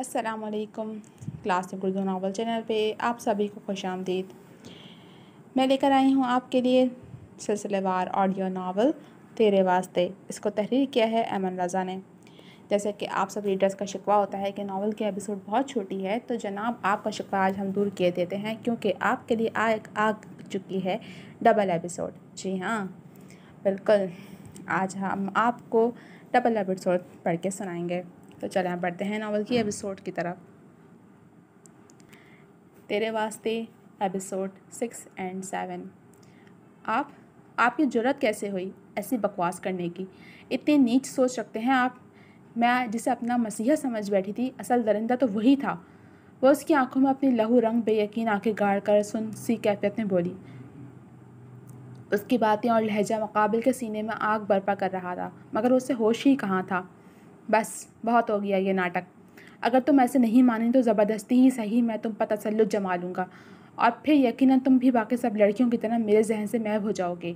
Class classic Urdu novel channel पे आप सभी को खुश आमदीद मैं लेकर आई हूँ आपके लिए सिलसिलेवार ऑडियो नावल तेरे वास्ते इसको तहरीर किया है अमन रज़ा ने जैसे कि आप सब रीडर्स का शिकवा होता है कि नावल की एपिसोड बहुत छोटी है तो जनाब आपका शिकवा आज हम दूर किए देते हैं क्योंकि आपके लिए आ आग चुकी है डबल एपिसोड जी हाँ बिल्कुल आज हम आपको डबल एपिसोड पढ़ के सुनाएंगे तो चले हम बढ़ते हैं नावल की एपिसोड हम्म। की तरफ तेरे वास्ते एपिसोड सिक्स एंड सेवन आप आपकी ज़रूरत कैसे हुई ऐसी बकवास करने की इतनी नीच सोच रखते हैं आप मैं जिसे अपना मसीहा समझ बैठी थी असल दरिंदा तो वही था वह उसकी आंखों में अपनी लहू रंग बेयकीन आंखें गाड़ कर सुन सी कैफियत में बोली उसकी बातें और लहजा मकाबिल के सीने में आग बर्पा कर रहा था मगर उसे होश ही कहाँ था बस बहुत हो गया ये नाटक अगर तुम ऐसे नहीं माने तो ज़बरदस्ती ही सही मैं तुम पर तसल्लु जमा लूँगा और फिर यकीनन तुम भी बाकी सब लड़कियों की तरह मेरे जहन से मैब हो जाओगे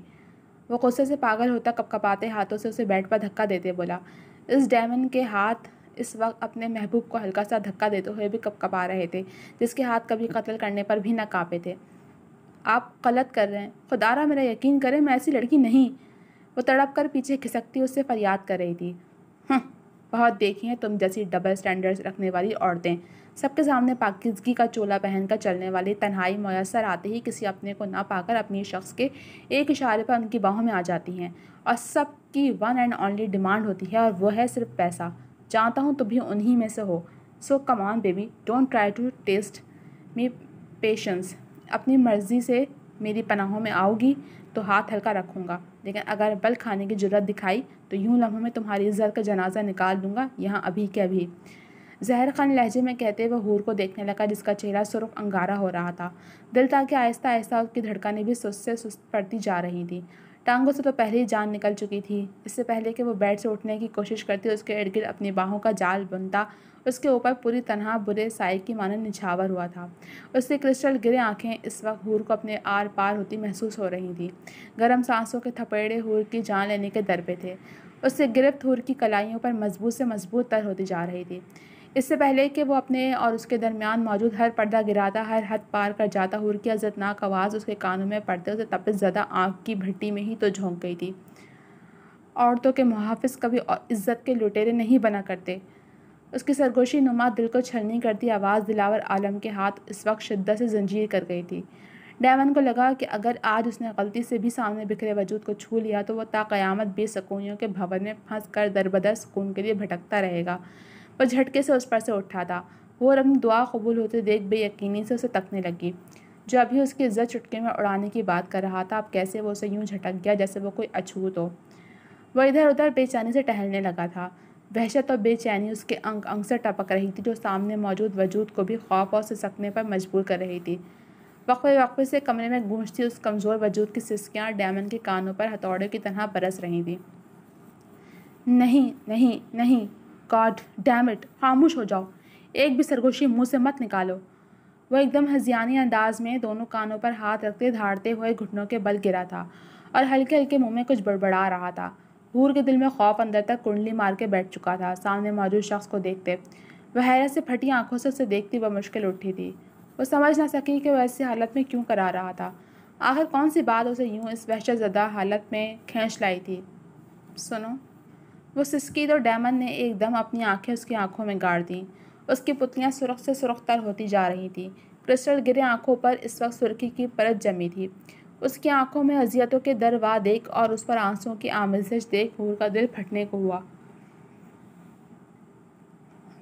वो गुस्से से पागल होता कपकपाते हाथों से उसे बेड पर धक्का देते बोला इस डैमन के हाथ इस वक्त अपने महबूब को हल्का सा धक्का देते हुए भी कपकपा रहे थे जिसके हाथ कभी कत्ल करने पर भी ना काँपे थे आप गलत कर रहे हैं खुदारा मेरा यकीन करें मैं ऐसी लड़की नहीं वो तड़प कर पीछे खिसकती उससे फरियाद कर रही थी हम्म। बहुत देखी हैं तुम जैसी डबल स्टैंडर्ड्स रखने वाली औरतें सबके सामने पाकिजगी का चोला पहनकर चलने वाली तन्हाई मैसर आते ही किसी अपने को ना पाकर अपनी शख्स के एक इशारे पर उनकी बाहों में आ जाती हैं और सबकी वन एंड ओनली डिमांड होती है और वो है सिर्फ पैसा जानता हूँ तुम भी उन्हीं में से हो so come on baby don't try to test me patience अपनी मर्ज़ी से मेरी पनाहों में आओगी तो हाथ हल्का रखूँगा लेकिन अगर बल खाने की जरूरत दिखाई तो यूँ लम्हों में तुम्हारी ज़र का जनाजा निकाल दूँगा यहाँ अभी के अभी जहर खान लहजे में कहते हुए हूर को देखने लगा जिसका चेहरा सुरख अंगारा हो रहा था दिल था कि आहिस्ता आहिस्ता उसकी धड़कनें भी सुस्त से सुस्त पड़ती जा रही थी टांगों से तो पहले ही जान निकल चुकी थी इससे पहले कि वो बेड से उठने की कोशिश करती उसके इर्द गिर्द अपनी बाहों का जाल बनता उसके ऊपर पूरी तरह बुरे साय की मानो निछावर हुआ था उसकी क्रिस्टल गिरे आंखें इस वक्त हूर को अपने आर पार होती महसूस हो रही थी गर्म सांसों के थपेड़े हूर की जान लेने के दर पे थे उससे गिरफ्त हूर की कलाइयों पर मजबूत से मजबूत तर होती जा रही थी इससे पहले कि वो अपने और उसके दरमियान मौजूद हर पर्दा गिराता हर हद पार कर जाता हूर की अजतनाक आवाज़ उसके कानों में पड़ते उसे तपिस ज़्यादा आँख की भट्टी में ही तो झोंक गई थी औरतों के मुहाफ़ कभी इज़्ज़त के लुटेरे नहीं बना करते उसकी सरगोशी नुमा दिल को छलनी करती आवाज़ दिलावर आलम के हाथ इस वक्त शिद्दत से जंजीर कर गई थी डैवन को लगा कि अगर आज उसने गलती से भी सामने बिखरे वजूद को छू लिया तो वह ताक़यामत बेसकूनियों के भवन में फंस कर दरबदर सुकून के लिए भटकता रहेगा वह झटके से उस पर से उठा था वो रंग दुआ कबूल होते देख बेयकीनी से उसे तकने लगी जो अभी उसकी इज्जत चुटके में उड़ाने की बात कर रहा था अब कैसे वो उसे यूं झटक गया जैसे वो कोई अछूत हो वह इधर उधर बेचैनी से टहलने लगा था वहशत और बेचैनी उसके अंग अंग से टपक रही थी जो सामने मौजूद वजूद को भी खौफ और सिसकने पर मजबूर कर रही थी वक्फे वक्फे से कमरे में गूंजती उस कमज़ोर वजूद की सिसकियाँ डैमन के कानों पर हथौड़े की तरह बरस रही थी नहीं नहीं नहीं गॉड डैम इट खामोश हो जाओ एक भी सरगोशी मुंह से मत निकालो वह एकदम हजियानी अंदाज में दोनों कानों पर हाथ रखते धाड़ते हुए घुटनों के बल गिरा था और हल्के हल्के मुंह में कुछ बड़बड़ा रहा था हूर के दिल में खौफ अंदर तक कुंडली मार के बैठ चुका था सामने मौजूद शख्स को देखते वह हैरत से फटी आंखों से उसे देखती मुश्किल उठी थी वो समझ ना सकी कि वह ऐसी हालत में क्यों करा रहा था आखिर कौन सी बात उसे यूं इस वहशत ज़दा हालत में खींच लाई थी सुनो वो सिस्की तो डैमन ने एकदम अपनी आंखें उसकी आंखों में गाड़ दी उसकी पुतलियाँ सुरख से सुरख तर होती जा रही थी क्रिस्टल गिरे आंखों पर इस वक्त सुर्खी की परत जमी थी उसकी आंखों में अजियतों के दरवा देख और उस पर आंसुओं की आमजिश देख हूर का दिल फटने को हुआ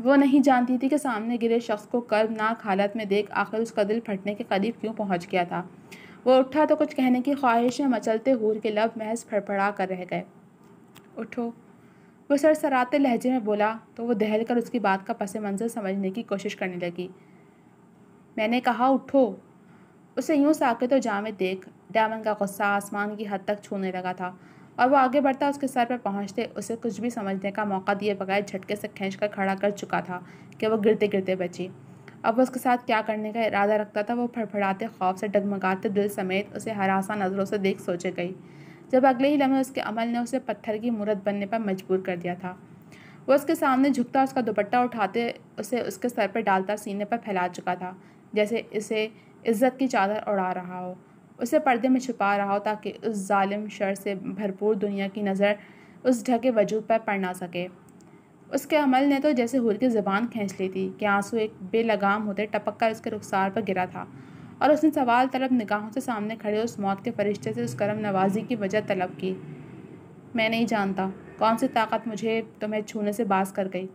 वो नहीं जानती थी कि सामने गिरे शख्स को नाक हालत में देख आखिर उसका दिल फटने के करीब क्यों पहुंच गया था वो उठा तो कुछ कहने की ख्वाहिश में मचलते हूर के लब महज फड़फड़ा कर रह गए उठो वो सर सराते लहजे में बोला तो वो दहल कर उसकी बात का पस मंज़र समझने की कोशिश करने लगी मैंने कहा उठो उसे यूं साकित और जामे देख डैमन का गुस्सा आसमान की हद तक छूने लगा था और वो आगे बढ़ता उसके सर पर पहुंचते उसे कुछ भी समझने का मौका दिए बगैर झटके से खींच कर खड़ा कर चुका था कि वह गिरते गिरते बची अब वो उसके साथ क्या करने का इरादा रखता था वो फड़फड़ाते खौफ से डगमगाते दिल समेत उसे हरासा नज़रों से देख सोचे गई जब अगले ही लम्हे उसके अमल ने उसे पत्थर की मूर्त बनने पर मजबूर कर दिया था वह उसके सामने झुकता उसका दुपट्टा उठाते उसे उसके सर पर डालता सीने पर फैला चुका था जैसे इसे इज़्ज़त की चादर उड़ा रहा हो उसे पर्दे में छुपा रहा हो ताकि उस जालिम शर से भरपूर दुनिया की नज़र उस ढके वजूद पर पड़ ना सके उसके अमल ने तो जैसे हूर की ज़बान खींच ली थी कि आंसू एक बेलगाम होते टपक कर उसके रुखसार पर गिरा था और उसने सवाल तलब निगाहों से सामने खड़े उस मौत के फरिश्ते से उस करम नवाजी की वजह तलब की मैं नहीं जानता कौन सी ताकत मुझे तुम्हें छूने से बास कर गई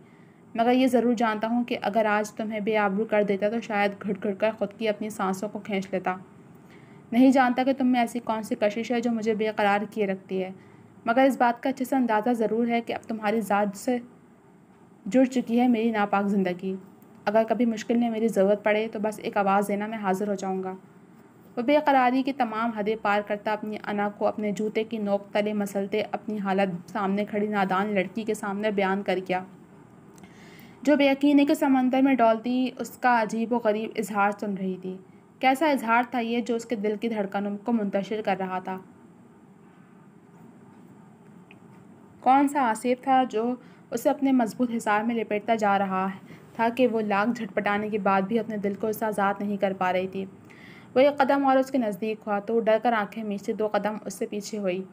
मगर ये ज़रूर जानता हूँ कि अगर आज तुम्हें बेआबरू कर देता तो शायद घुट घुट कर ख़ुद की अपनी सांसों को खींच लेता नहीं जानता कि तुम में ऐसी कौन सी कशिश है जो मुझे बेकरार किए रखती है मगर इस बात का अच्छे से अंदाज़ा ज़रूर है कि अब तुम्हारी ज़ात से जुड़ चुकी है मेरी नापाक ज़िंदगी अगर कभी मुश्किल ने मेरी ज़रूरत पड़े तो बस एक आवाज़ देना मैं हाज़िर हो जाऊँगा वो बेकरारी की तमाम हदें पार करता अपनी अना को अपने जूते की नोक तले मसलते अपनी हालत सामने खड़ी नादान लड़की के सामने बयान कर गया जो बेयकीने के समंदर में डोलती उसका अजीब व गरीब इजहार सुन रही थी कैसा इजहार था ये जो उसके दिल की धड़कनों को मुंतशिर कर रहा था कौन सा आसिफ था जो उसे अपने मजबूत हिसार में लपेटता जा रहा था कि वो लाख झटपटाने के बाद भी अपने दिल को उससे आज़ाद नहीं कर पा रही थी वो एक कदम और उसके नज़दीक हुआ तो डर कर आंखें मीच से दो कदम उससे पीछे हुई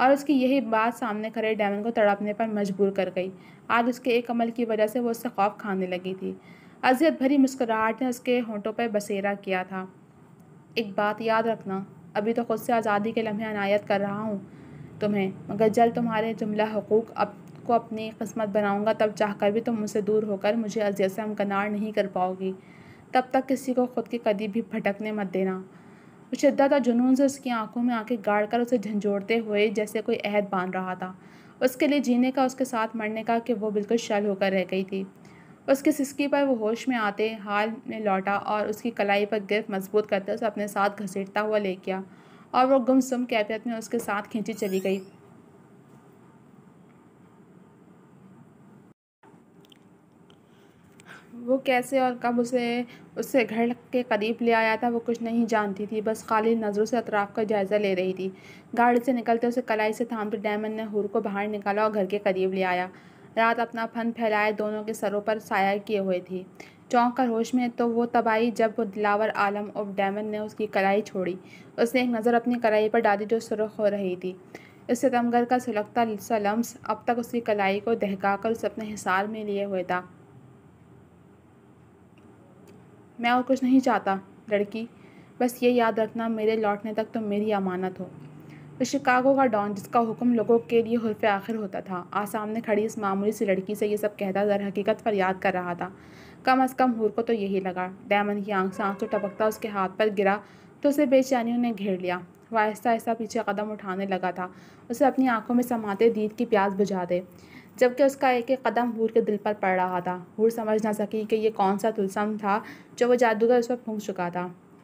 और उसकी यही बात सामने खड़े डैमन को तड़पने पर मजबूर कर गई आज उसके एक अमल की वजह से वो उससे खौफ खाने लगी थी अजियत भरी मुस्कुराहट ने उसके होंठों पर बसेरा किया था एक बात याद रखना अभी तो खुद से आज़ादी के लम्हे अनायत कर रहा हूँ तुम्हें मगर जल्द तुम्हारे जुमला हकूक़ अब को अपनी किस्मत बनाऊँगा तब चाह कर भी तुम मुझसे दूर होकर मुझे अजियत से हमकनार नहीं कर पाओगी तब तक किसी को खुद के कदी भी भटकने मत देना वो शिद्दत और जुनून से उसकी आंखों में आंखें गाड़ कर उसे झंझोड़ते हुए जैसे कोई अहद बांध रहा था उसके लिए जीने का उसके साथ मरने का कि वो बिल्कुल शल होकर रह गई थी उसकी सिस्की पर वो होश में आते हाल में लौटा और उसकी कलाई पर गिरफ्त मजबूत करते उसे अपने साथ घसीटता हुआ ले गया और वो गुमसुम कैफियत में उसके साथ खींची चली गई वो कैसे और कब उसे उससे घर के करीब ले आया था वो कुछ नहीं जानती थी बस खाली नज़रों से अतराफ का जायज़ा ले रही थी गाड़ी से निकलते उसे कलाई से थामते डैमन ने हूर को बाहर निकाला और घर के करीब ले आया रात अपना फन फैलाए दोनों के सरों पर साया किए हुए थी चौंक कर होश में तो वो तब आई जब वो दिलावर आलम और डैमन ने उसकी कलाई छोड़ी उसने एक नज़र अपनी कलाई पर डाली जो सुरख हो रही थी इस सितमगर का सुलगता सलम्स अब तक उसकी कलाई को दहका कर उसे अपने हिसार में लिए हुए था मैं और कुछ नहीं चाहता लड़की बस ये याद रखना मेरे लौटने तक तुम तो मेरी अमानत हो तो शिकागो का डॉन जिसका हुक्म लोगों के लिए हरफ आखिर होता था आ सामने खड़ी इस मामूली सी लड़की से ये सब कहता दर हकीकत पर याद कर रहा था कम अज़ कम हूर को तो यही लगा डैमन की आंख से आंख तो टपकता उसके हाथ पर गिरा तो उसे बेचैनियों ने घेर लिया वह आहिस्ता आहिस्ता पीछे कदम उठाने लगा था उसे अपनी आंखों में समाते दीद की प्यास बुझा दे जबकि उसका एक एक कदम हूर के दिल पर पड़ रहा था हूर समझ ना सकी कि यह कौन सा तुलसम था जो वो जादूगर उस पर फूक चुका था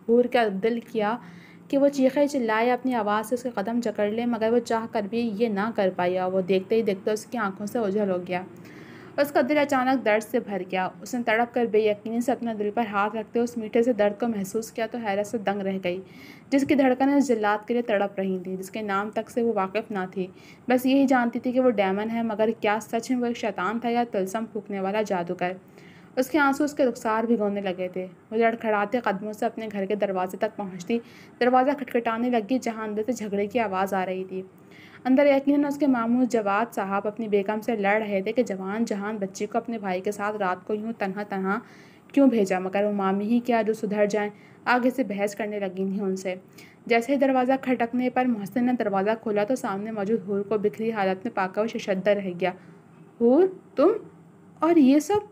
हूर का दिल किया कि वो चीखे चिल्लाए अपनी आवाज़ से उसके कदम जकड़ ले मगर वो चाह कर भी ये ना कर पाया वो देखते ही देखते उसकी आंखों से ओझल हो गया उसका दिल अचानक दर्द से भर गया उसने तड़प कर बेयकनी से अपना दिल पर हाथ रखते हुए उस मीठे से दर्द को महसूस किया तो हैरत से दंग रह गई जिसकी धड़कन उस जिल्लात के लिए तड़प रही थी जिसके नाम तक से वो वाकिफ ना थी बस यही जानती थी कि वो डैमन है मगर क्या सच में वो एक शैतान था या तलसम फूकने वाला जादूगर उसके आंसू उसके रुखसार भिगोने लगे थे वो लड़खड़ाते कदमों से अपने घर के दरवाजे तक पहुंचती दरवाज़ा खटखटाने लगी जहां अंदर से झगड़े की आवाज़ आ रही थी अंदर यकीन उसके मामू जवाद साहब अपनी बेगम से लड़ रहे थे कि जवान जहान बच्ची को अपने भाई के साथ रात को यूँ तनहा तनहा क्यों भेजा मगर वो मामी ही क्या जो सुधर जाएं आगे से बहस करने लगी थी उनसे जैसे ही दरवाज़ा खटकने पर मोहसिन ने दरवाज़ा खोला तो सामने मौजूद हूर को बिखरी हालत में पाकर वो शशद्दा रह गया हूर तुम और ये सब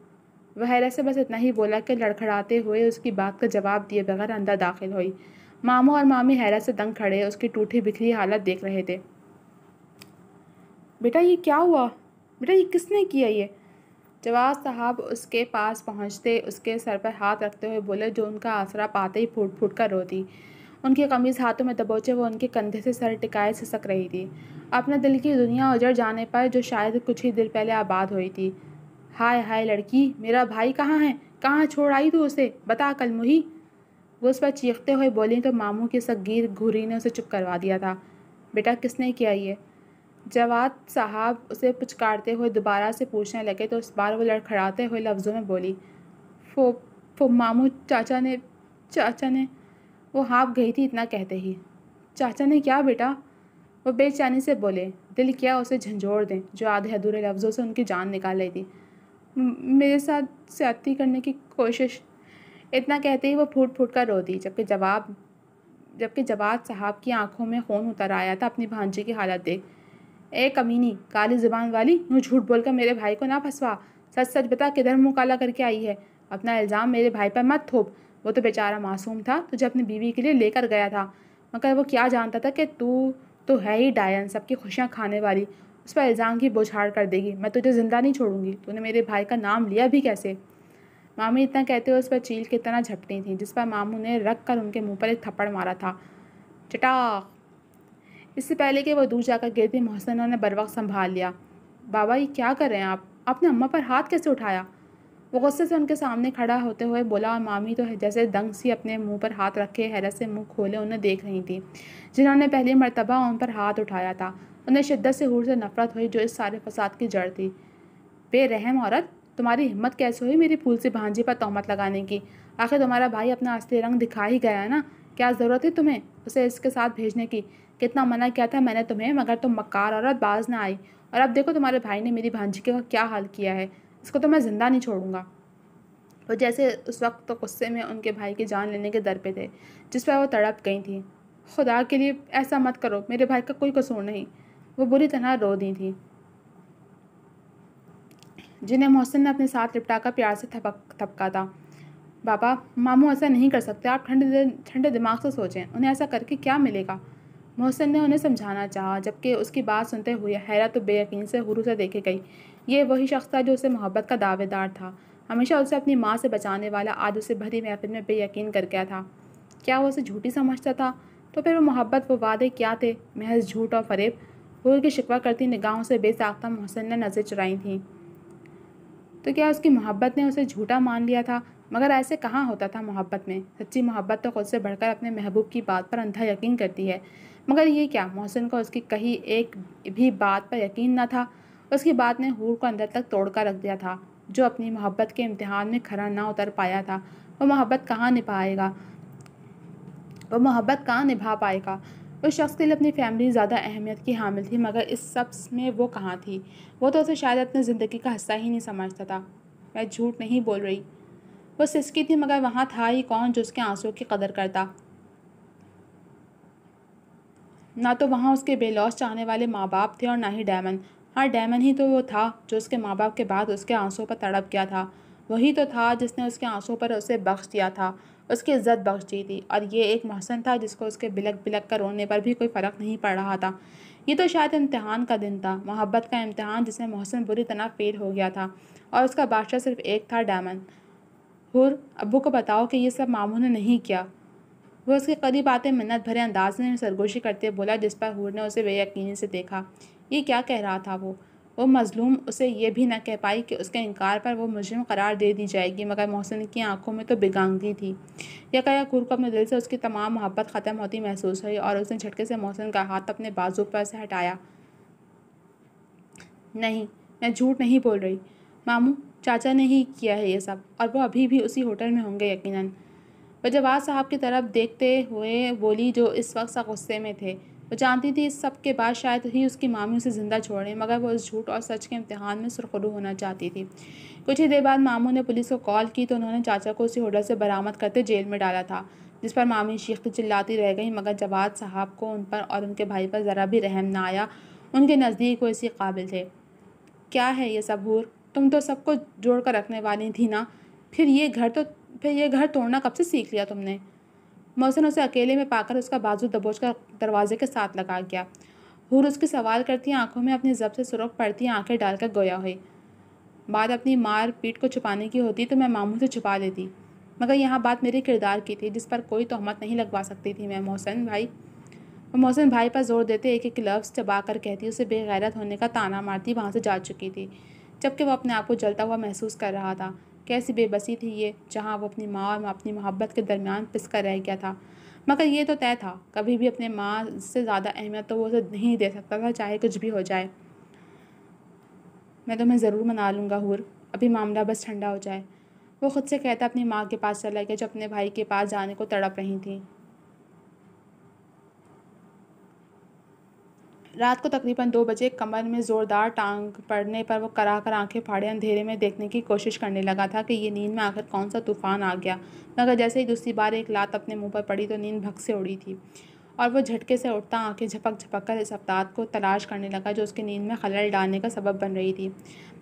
वहरा से बस इतना ही बोला कि लड़खड़ाते हुए उसकी बात का जवाब दिए बगैर अंदर दाखिल हुई मामू और मामी हैरत से दंग खड़े उसकी टूटी बिखरी हालत देख रहे थे बेटा ये क्या हुआ बेटा ये किसने किया ये जवाब साहब उसके पास पहुंचते उसके सर पर हाथ रखते हुए बोले जो उनका आसरा पाते ही फूट फूट कर रोती उनकी कमीज़ हाथों में दबोचे वो उनके कंधे से सर टिकाए सिसक रही थी अपने दिल की दुनिया उजड़ जाने पर जो शायद कुछ ही दिन पहले आबाद हुई थी हाय हाय लड़की मेरा भाई कहाँ है कहाँ छोड़ आई तू उसे बता कल मुही वो उस पर चीखते हुए बोली तो मामू की सगीर घुरी ने उसे चुप करवा दिया था बेटा किसने किया ये जवाद साहब उसे पुचकारते हुए दोबारा से पूछने लगे तो उस बार वो लड़खड़ाते हुए लफ्ज़ों में बोली फो फो मामू चाचा ने चाचा ने वो हाँप गई थी इतना कहते ही चाचा ने क्या बेटा वो बेचैनी से बोले दिल किया उसे झंझोड़ दें जो आधे अधूरे लफ्ज़ों से उनकी जान निकाल रही थी मेरे साथ सियाती करने की कोशिश इतना कहते ही वो फूट फूट कर रो दी जबकि जवाब जबकि जवाब साहब की आंखों में खून उतर आया था अपनी भांजी की हालत देख ए कमीनी काली जुबान वाली यूँ झूठ बोलकर मेरे भाई को ना फंसवा सच सच बता किधर मुँह काला करके आई है अपना इल्ज़ाम मेरे भाई पर मत थोप वो तो बेचारा मासूम था तुझे अपनी बीवी के लिए लेकर गया था मगर वो क्या जानता था कि तू तो है ही डायन सबकी खुशियाँ खाने वाली उस पर इल्ज़ाम की बोछाड़ कर देगी मैं तुझे ज़िंदा नहीं छोड़ूंगी तूने मेरे भाई का नाम लिया भी कैसे मामी इतना कहते हुए उस पर चील की तरह झपटी थी जिस पर मामू ने रख कर उनके मुंह पर एक थप्पड़ मारा था चटाक इससे पहले कि वह दूर जाकर गिर दी मोहसिना ने बर वक्त संभाल लिया बाबा ये क्या कर रहे हैं आप अपने अम्मा पर हाथ कैसे उठाया वो गुस्से से उनके सामने खड़ा होते हुए बोला और मामी तो जैसे दंग सी अपने मुंह पर हाथ रखे हैरत से मुंह खोले उन्हें देख रही थी जिन्होंने पहली मरतबा उन पर हाथ उठाया था उन्हें शिद्दत से हूर से नफरत हुई जो इस सारे फसाद की जड़ थी बेरहम औरत तुम्हारी हिम्मत कैसे हुई मेरी फूल से भांजी पर तोहमत लगाने की आखिर तुम्हारा भाई अपना असली रंग दिखा ही गया ना क्या ज़रूरत है तुम्हें उसे इसके साथ भेजने की कितना मना किया था मैंने तुम्हें मगर तुम मकार औरत बाज ना आई और अब देखो तुम्हारे भाई ने मेरी भांजी का क्या हाल किया है इसको तो मैं ज़िंदा नहीं छोड़ूंगा वो जैसे उस वक्त तो गुस्से में उनके भाई की जान लेने के दर पे थे जिस पर वो तड़प गई थी खुदा के लिए ऐसा मत करो मेरे भाई का कोई कसूर नहीं वो बुरी तरह रो दी थी जिन्हें मोहसिन ने अपने साथ लिपटा कर प्यार से थपक थपका था बाबा मामू ऐसा नहीं कर सकते आप ठंडे ठंडे दिमाग से सोचें उन्हें ऐसा करके क्या मिलेगा मोहसिन ने उन्हें समझाना चाहा जबकि उसकी बात सुनते हुए हैरत तो बेयकीन से हुरू से देखे गई ये वही शख्स था जो उसे मोहब्बत का दावेदार था हमेशा उसे अपनी माँ से बचाने वाला आज उसे भरी महफिल में बेयकीन कर गया था क्या वो उसे झूठी समझता था तो फिर वो मोहब्बत वो वादे क्या थे महज झूठ और फरेब हुर की शिकवा करती निगाहों से बेसाख्ता मोहसिन ने नज़र चुराई थी तो क्या उसकी मोहब्बत ने उसे झूठा मान लिया था मगर ऐसे कहाँ होता था मोहब्बत में सच्ची मोहब्बत तो खुद से बढ़कर अपने महबूब की बात पर अंधा यकीन करती है मगर ये क्या मोहसिन को उसकी कही एक भी बात पर यकीन न था उसकी बात ने हूर को अंदर तक तोड़कर रख दिया था जो अपनी मोहब्बत के इम्तहान में खड़ा ना उतर पाया था वो मोहब्बत कहाँ निभाएगा वो मोहब्बत कहाँ निभा पाएगा उस शख्स के लिए अपनी फैमिली ज़्यादा अहमियत की हामिल थी मगर इस सब में वो कहाँ थी वो तो उसे शायद अपनी ज़िंदगी का हिस्सा ही नहीं समझता था मैं झूठ नहीं बोल रही वो सिसकी थी मगर वहाँ था ही कौन जो उसके आंसू की कदर करता ना तो वहाँ उसके बेलौस चाहने वाले माँ बाप थे और ना ही डैमन हाँ डैमन ही तो वो था जो उसके माँ बाप के बाद उसके आंसुओं पर तड़प गया था वही तो था जिसने उसके आंसुओं पर उसे बख्श दिया था उसकी इज्जत बख्श दी थी और ये एक महसन था जिसको उसके बिलक बिलक कर रोने पर भी कोई फ़र्क नहीं पड़ रहा था ये तो शायद इम्तहान का दिन था मोहब्बत का इम्तहान जिसमें मोहसिन बुरी तरह फेल हो गया था और उसका बादशाह सिर्फ एक था डैमन हुर अबू को बताओ कि ये सब मामू ने नहीं किया वह उसके करीब आते मिन्नत भरे अंदाज में सरगोशी करते बोला जिस पर हूर ने उसे बेयकनी से देखा ये क्या कह रहा था वो वो मजलूम उसे ये भी न कह पाई कि उसके इनकार पर वो मुजरिम करार दे दी जाएगी मगर मोहसिन की आंखों में तो बिगांगी थी यह कया को अपने दिल से उसकी तमाम मोहब्बत ख़त्म होती महसूस हुई और उसने झटके से मोहसिन का हाथ अपने बाजू पर से हटाया नहीं मैं झूठ नहीं बोल रही मामू चाचा ने ही किया है ये सब और वो अभी भी उसी होटल में होंगे यकीनन वह जवाब साहब की तरफ देखते हुए बोली जो इस वक्त सा गुस्से में थे वो जानती थी इस सब के बाद शायद ही उसकी मामी उसे ज़िंदा छोड़ें मगर वो उस झूठ और सच के इम्तहान में सुरखरू होना चाहती थी कुछ ही देर बाद मामू ने पुलिस को कॉल की तो उन्होंने चाचा को उसी होटल से बरामद करते जेल में डाला था जिस पर मामी चीखती चिल्लाती रह गई मगर जवाब साहब को उन पर और उनके भाई पर ज़रा भी रहम ना आया उनके नज़दीक वो इसी काबिल थे क्या है ये सबूर तुम तो सबको जोड़ कर रखने वाली थी ना फिर ये घर तो फिर यह घर तोड़ना कब से सीख लिया तुमने मोहसिन उसे अकेले में पाकर उसका बाजू दबोच कर दरवाजे के साथ लगा गया हूर उसके सवाल करती आंखों में अपनी जब से सुरख पड़ती आंखें डालकर गोया हुई बात अपनी मार पीट को छुपाने की होती तो मैं मामू से छुपा लेती मगर यहाँ बात मेरे किरदार की थी जिस पर कोई तोहमत नहीं लगवा सकती थी मैं मोहसिन भाई मोहसिन भाई पर जोर देते एक एक लफ्ज़ चबा कर कहती उसे बेगैरत होने का ताना मारती वहाँ से जा चुकी थी जबकि वह अपने आप को जलता हुआ महसूस कर रहा था कैसी बेबसी थी ये जहाँ वो अपनी माँ और अपनी मोहब्बत के दरमियान पिसकर रह गया था मगर ये तो तय था कभी भी अपने माँ से ज़्यादा अहमियत तो वो उसे नहीं दे सकता था चाहे कुछ भी हो जाए मैं तुम्हें तो ज़रूर मना लूँगा हुर अभी मामला बस ठंडा हो जाए वो ख़ुद से कहता अपनी माँ के पास चला गया जो अपने भाई के पास जाने को तड़प रही थी रात को तकरीबन दो बजे कमर में ज़ोरदार टांग पड़ने पर वो करा कर आँखें फाड़े अंधेरे में देखने की कोशिश करने लगा था कि ये नींद में आखिर कौन सा तूफ़ान आ गया मगर जैसे ही दूसरी बार एक लात अपने मुंह पर पड़ी तो नींद भग से उड़ी थी और वो झटके से उठता आंखें झपक झपक कर इस अफ्ताद को तलाश करने लगा जो उसकी नींद में खलल डालने का सबब बन रही थी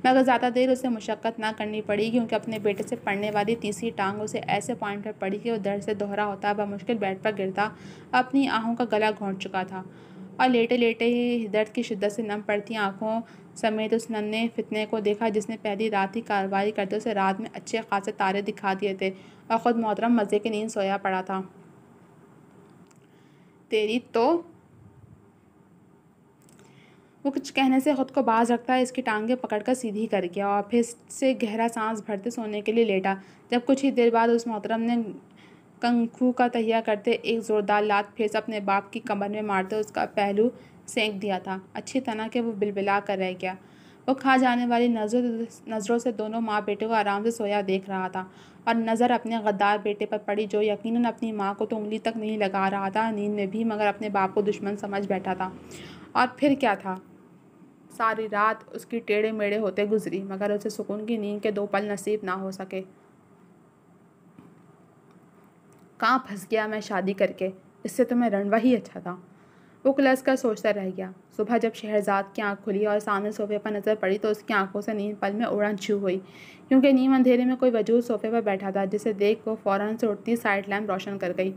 मगर ज़्यादा देर उसे मुशक्क़त ना करनी पड़ी क्योंकि अपने बेटे से पढ़ने वाली तीसरी टांग उसे ऐसे पॉइंट पर पड़ी कि वो दर्द से दोहरा होता बमुश्किल बेड पर गिरता अपनी आहों का गला घोंट चुका था और लेटे लेटे ही दर्द की शिद्दत से नम पड़ती आँखों समेत उस नन्हे फितने को देखा जिसने पहली रात ही कार्रवाई करते उसे रात में अच्छे खासे तारे दिखा दिए थे और ख़ुद मोहतरम मज़े की नींद सोया पड़ा था तेरी तो वो कुछ कहने से खुद को बाज रखता है इसकी टांगें पकड़कर सीधी कर गया और फिर से गहरा सांस भरते सोने के लिए लेटा जब कुछ ही देर बाद उस मोहतरम ने कंखू का तहिया करते एक ज़ोरदार लात फिर से अपने बाप की कमर में मारते उसका पहलू सेंक दिया था अच्छी तरह के वो बिलबिला कर रह गया वो खा जाने वाली नजर नज़रों से दोनों माँ बेटे को आराम से सोया देख रहा था और नज़र अपने गद्दार बेटे पर पड़ी जो यकीनन अपनी माँ को तो उंगली तक नहीं लगा रहा था नींद में भी मगर अपने बाप को दुश्मन समझ बैठा था और फिर क्या था सारी रात उसकी टेढ़े मेढ़े होते गुजरी मगर उसे सुकून की नींद के दो पल नसीब ना हो सके कहाँ फंस गया मैं शादी करके इससे तो मैं रणवा ही अच्छा था वो क्लस कर सोचता रह गया सुबह जब शहरजाद की आँख खुली और सामने सोफे पर नज़र पड़ी तो उसकी आंखों से नींद पल में उड़न छू हुई क्योंकि नीम अंधेरे में कोई वजूद सोफे पर बैठा था जिसे देख वो फ़ौरन से उठती साइड लैम्प रोशन कर गई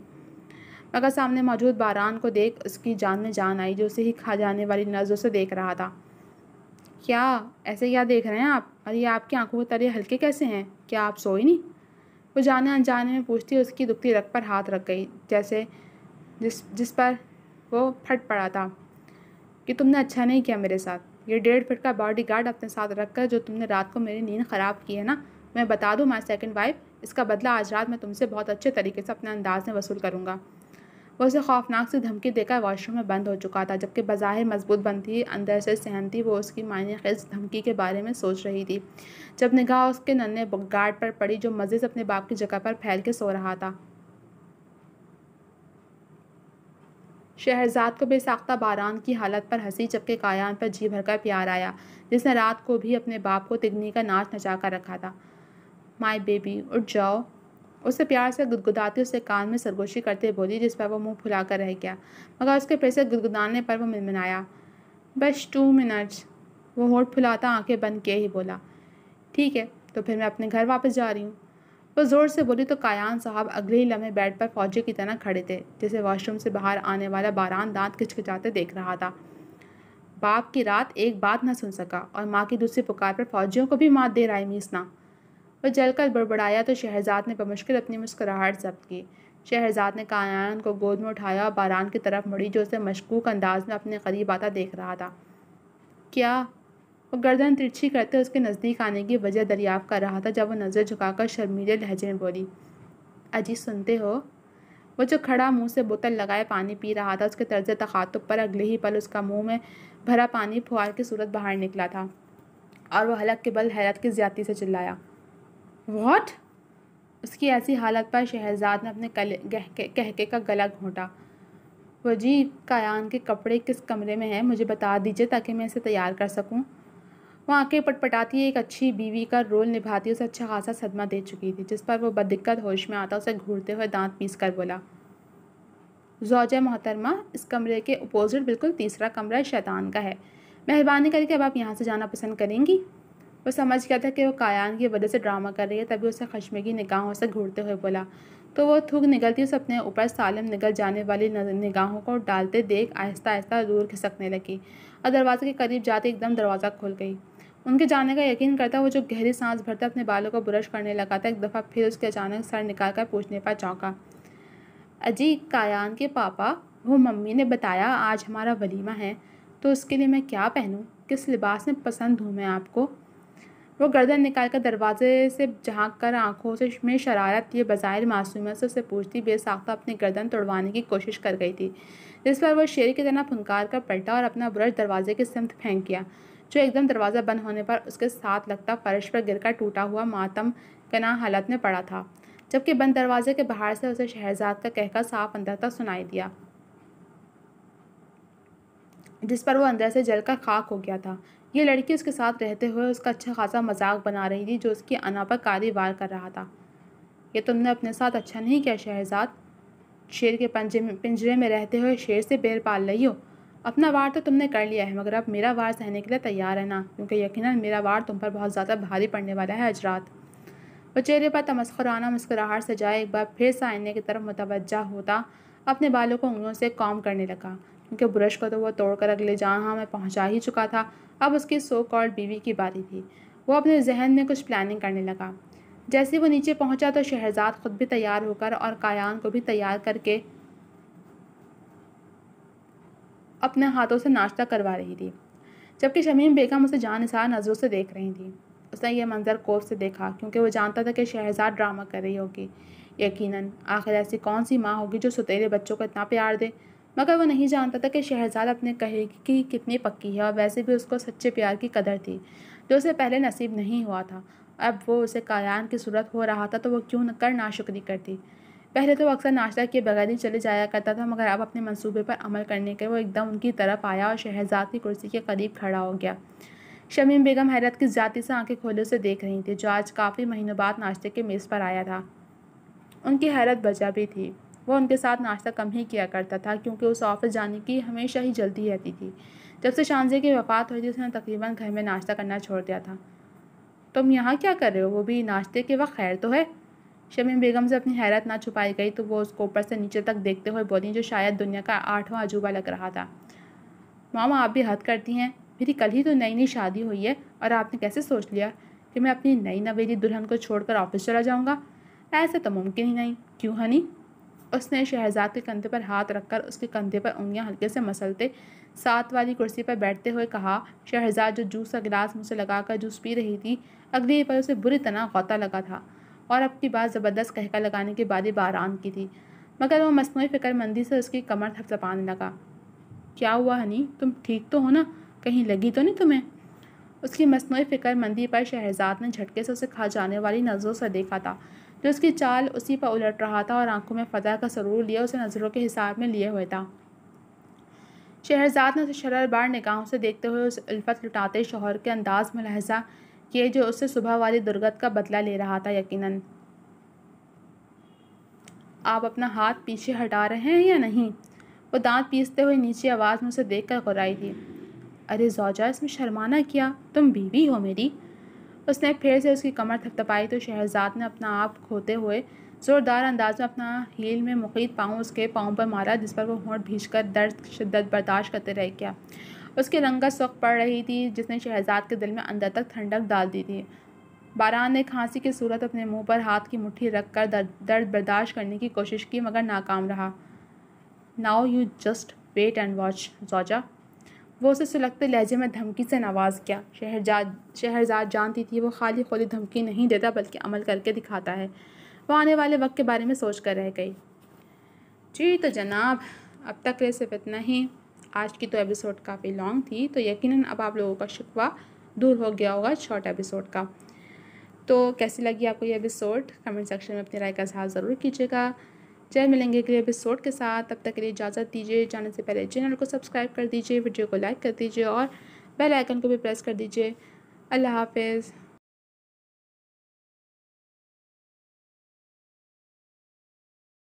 मगर सामने मौजूद बारान को देख उसकी जान में जान आई जो उसे ही खा जाने वाली नज़रों से देख रहा था क्या ऐसे क्या देख रहे हैं आप अरे आपकी आंखों के तले हल्के कैसे हैं क्या आप सोई नहीं वो जाने अनजाने में पूछती उसकी दुखती रख पर हाथ रख गई जैसे जिस जिस पर वो फट पड़ा था कि तुमने अच्छा नहीं किया मेरे साथ ये डेढ़ फिट का बॉडी गार्ड अपने साथ रख कर जो तुमने रात को मेरी नींद ख़राब की है ना मैं बता दूँ माई सेकेंड वाइफ इसका बदला आज रात मैं तुमसे बहुत अच्छे तरीके से अपने अंदाज में वसूल करूँगा वो उसे खौफनाक से धमकी देकर वॉशरूम में बंद हो चुका था जबकि बज़ाहिर मजबूत बंद थी अंदर से थी वो उसकी मायने खेज धमकी के बारे में सोच रही थी जब निगाह उसके नन्हे गार्ड पर पड़ी जो मज़े से अपने बाप की जगह पर फैल के सो रहा था शहरजाद को बेसाख्ता बारान की हालत पर हंसी जबकि कायान पर जी भरकर प्यार आया जिसने रात को भी अपने बाप को तिगनी का नाच नचा कर रखा था माई बेबी उठ जाओ उससे प्यार से गुदगुदाते उसके कान में सरगोशी करते बोली जिस पर वो मुंह फुलाकर रह गया मगर उसके फिर से गुदगुदाने पर वो मिलमिलाया बस टू मिनट्स वो होठ फुलाता आंखें बंद किए ही बोला ठीक है तो फिर मैं अपने घर वापस जा रही हूँ वो ज़ोर से बोली तो कायान साहब अगले ही लम्हे बेड पर फौजी की तरह खड़े थे जिसे वॉशरूम से बाहर आने वाला बारान दांत खिचखिचाते देख रहा था बाप की रात एक बात ना सुन सका और माँ की दूसरी पुकार पर फौजियों को भी मात दे रहा है मीसना वह जलकर बड़बड़ाया तो शहजाद ने बमुश्किल अपनी मुस्कुराहट जब्त की शहजाद ने कायान को गोद में उठाया और बारान की तरफ मुड़ी जो उसे मशकूक अंदाज में अपने करीब आता देख रहा था क्या वो गर्दन तिरछी करते उसके नज़दीक आने की वजह दरियाफ़ कर रहा था जब वो नज़र झुकाकर शर्मीले लहजे में बोली अजी सुनते हो वो जो खड़ा मुंह से बोतल लगाए पानी पी रहा था उसके तर्ज तखातुब पर अगले ही पल उसका मुंह में भरा पानी फुहार की सूरत बाहर निकला था और वह हलक के बल हैरत की ज्यादा से चिल्लाया वॉट उसकी ऐसी हालत पर शहजाद ने अपने कले कहके का गला घोंटा वजी कायान के कपड़े किस कमरे में हैं मुझे बता दीजिए ताकि मैं इसे तैयार कर सकूं वो आँखें पटपटाती एक अच्छी बीवी का रोल निभाती उसे अच्छा खासा सदमा दे चुकी थी जिस पर वो बदिक्कत होश में आता उसे घूरते हुए दांत पीस कर बोला जोजा मोहतरमा इस कमरे के अपोजिट बिल्कुल तीसरा कमरा शैतान का है मेहरबानी करके अब आप यहाँ से जाना पसंद करेंगी वो समझ गया था कि वो कायान की वजह से ड्रामा कर रही है तभी उसे की निगाहों से घूरते हुए बोला तो वो थूक निकलती उस अपने ऊपर सालम निकल जाने वाली निगाहों को डालते देख आहिस्ता आहिस्ता दूर खिसकने लगी और दरवाजे के करीब जाते एकदम दरवाज़ा खुल गई उनके जाने का यकीन करता वो जो गहरी सांस भरता अपने बालों को ब्रश करने लगा था एक दफ़ा फिर उसके अचानक सर निकाल कर पूछने पर चौंका अजी कायान के पापा वो मम्मी ने बताया आज हमारा वलीमा है तो उसके लिए मैं क्या पहनूँ किस लिबास में पसंद हूँ मैं आपको वो गर्दन निकाल कर दरवाजे से झाँक कर आँखों से में शरारत ये बज़ाहिर मासूमियत से उसे पूछती बेसाख्ता अपनी गर्दन तोड़वाने की कोशिश कर गई थी जिस पर वह शेर की तरह फुनकार कर पलटा और अपना ब्रश दरवाजे के सिमत फेंक किया जो एकदम दरवाज़ा बंद होने पर उसके साथ लगता फर्श पर गिरकर टूटा हुआ मातम कना हालत में पड़ा था जबकि बंद दरवाजे के बाहर से उसे शहजाद का कहकर साफ अंदर तक सुनाई दिया जिस पर वो अंदर से जलकर खाक हो गया था ये लड़की उसके साथ रहते हुए उसका अच्छा खासा मजाक बना रही थी जो उसकी अना पर कारी वार कर रहा था ये तुमने अपने साथ अच्छा नहीं किया शहजाद शेर के पंजे में पिंजरे में रहते हुए शेर से बेर पाल रही हो अपना वार तो तुमने कर लिया है मगर अब मेरा वार सहने के लिए तैयार है ना क्योंकि यकीन मेरा वार तुम पर बहुत ज़्यादा भारी पड़ने वाला है अजरात वो चेहरे पर तमस्कराना मुस्कुराहट से जाए एक बार फिर से आईने की तरफ मुतवजा होता अपने बालों को उंगलियों से कॉम करने लगा क्योंकि ब्रश को तो वह तोड़कर अगले जहाँ मैं पहुँचा ही चुका था अब उसकी सो कॉल्ड बीवी की बारी थी वो अपने जहन में कुछ प्लानिंग करने लगा जैसे वो नीचे पहुंचा तो शहजाद खुद भी तैयार होकर और कायान को भी तैयार करके अपने हाथों से नाश्ता करवा रही थी जबकि शमीम बेगम उसे जानसार नज़रों से देख रही थी उसने यह मंजर कोफ से देखा क्योंकि वो जानता था कि शहजाद ड्रामा कर रही होगी यकीनन आखिर ऐसी कौन सी माँ होगी जो सुतेले बच्चों को इतना प्यार दे मगर वह नहीं जानता था कि शहजाद अपने कहे की कितनी पक्की है और वैसे भी उसको सच्चे प्यार की कदर थी जो उसे पहले नसीब नहीं हुआ था अब वो उसे कायान की सूरत हो रहा था तो वो क्यों न कर नाशुक्री करती पहले तो अक्सर नाश्ता किए बगैर ही चले जाया करता था मगर अब अपने मंसूबे पर अमल करने के वो एकदम उनकी तरफ आया और शहजाद की कुर्सी के करीब खड़ा हो गया शमीम बेगम हैरत की जाति से आंखें खोले से देख रही थी जो आज काफ़ी महीनों बाद नाश्ते के मेज़ पर आया था उनकी हैरत बजा भी थी वह उनके साथ नाश्ता कम ही किया करता था क्योंकि उस ऑफिस जाने की हमेशा ही जल्दी रहती थी जब से शानजे की वफात हुई थी उसने तकरीबन घर में नाश्ता करना छोड़ दिया था तुम यहाँ क्या कर रहे हो वो भी नाश्ते के वक्त खैर तो है शमीम बेगम से अपनी हैरत ना छुपाई गई तो वो उसको ऊपर से नीचे तक देखते हुए बोली जो शायद दुनिया का आठवां अजूबा लग रहा था मामा आप भी हद करती हैं मेरी कल ही तो नई नई शादी हुई है और आपने कैसे सोच लिया कि मैं अपनी नई नवेली दुल्हन को छोड़कर ऑफिस चला जाऊँगा ऐसा तो मुमकिन ही नहीं क्यों हनी उसने शहजाद के कंधे पर हाथ रखकर उसके कंधे पर उंगलियां हल्के से मसलते साथ वाली कुर्सी पर बैठते हुए कहा शहजाद जो जूस का गिलास मुझसे लगाकर जूस पी रही थी अगले पर उसे बुरी तरह गौता लगा था और अब की बात ज़बरदस्त कहका लगाने के बाद ही बारान की थी मगर वह मसनू फ़िक्रमंदी से उसकी कमर थपथपाने लगा क्या हुआ हनी तुम ठीक तो हो ना कहीं लगी तो नहीं तुम्हें उसकी मसनू फ़िक्रमंदी पर शहजाद ने झटके से उसे खा जाने वाली नज़रों से देखा था जो तो उसकी चाल उसी पर उलट रहा था और आंखों में फ़जा का सरूर लिए उसे नज़रों के हिसाब में लिए हुए था शहरजाद ने उसे बार निगाहों से देखते हुए उस उल्फत लुटाते शोहर के अंदाज में लहजा किए जो उससे सुबह वाली दुर्गत का बदला ले रहा था यकीनन आप अपना हाथ पीछे हटा रहे हैं या नहीं वो दांत पीसते हुए नीचे आवाज़ में उसे देख कर थी अरे जौजा इसमें शर्माना किया तुम बीवी हो मेरी उसने फिर से उसकी कमर थपथपाई तो शहजाद ने अपना आप खोते हुए ज़ोरदार अंदाज में अपना हील में मुखीद पाँव उसके पाँव पर मारा जिस पर वो होंठ कर दर्द शिद्दत बर्दाश्त करते रह गया उसकी रंगत सुख पड़ रही थी जिसने शहजाद के दिल में अंदर तक ठंडक डाल दी थी बारान ने खांसी की सूरत अपने मुंह पर हाथ की मुट्ठी रख दर्द दर्द बर्दाश्त करने की कोशिश की मगर नाकाम रहा now you just wait and watch जॉजा वो उसे सुलगते लहजे में धमकी से नवाज किया शहरजाद शहरजाद जानती थी वो खाली खोली धमकी नहीं देता बल्कि अमल करके दिखाता है वो आने वाले वक्त के बारे में सोच कर रह गई जी तो जनाब अब तक लिए सिर्फ इतना ही आज की तो एपिसोड काफ़ी लॉन्ग थी तो यकीनन अब आप लोगों का शिकवा दूर हो गया होगा शॉर्ट एपिसोड का तो कैसी लगी आपको ये एपिसोड कमेंट सेक्शन में अपनी राय का इजहार ज़रूर कीजिएगा जय मिलेंगे अगले एपिसोड के साथ तब तक के लिए इजाज़त दीजिए जाने से पहले चैनल को सब्सक्राइब कर दीजिए वीडियो को लाइक कर दीजिए और बेल आइकन को भी प्रेस कर दीजिए अल्लाह हाफिज़